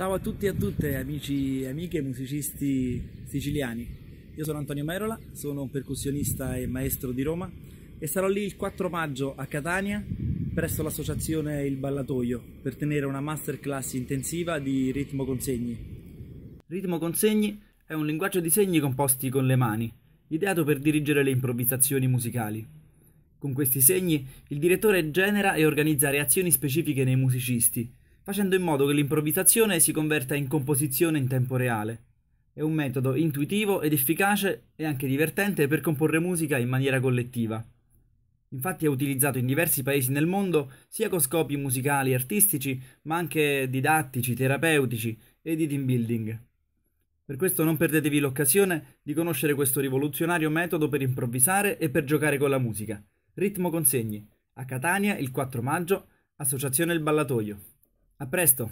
Ciao a tutti e a tutte amici e amiche musicisti siciliani. Io sono Antonio Merola, sono un percussionista e maestro di Roma e sarò lì il 4 maggio a Catania presso l'associazione Il Ballatoio per tenere una masterclass intensiva di ritmo consegni. Ritmo consegni è un linguaggio di segni composti con le mani, ideato per dirigere le improvvisazioni musicali. Con questi segni il direttore genera e organizza reazioni specifiche nei musicisti facendo in modo che l'improvvisazione si converta in composizione in tempo reale. È un metodo intuitivo ed efficace e anche divertente per comporre musica in maniera collettiva. Infatti è utilizzato in diversi paesi nel mondo sia con scopi musicali e artistici, ma anche didattici, terapeutici e di team building. Per questo non perdetevi l'occasione di conoscere questo rivoluzionario metodo per improvvisare e per giocare con la musica. Ritmo consegni. A Catania il 4 maggio, Associazione Il Ballatoio. A presto!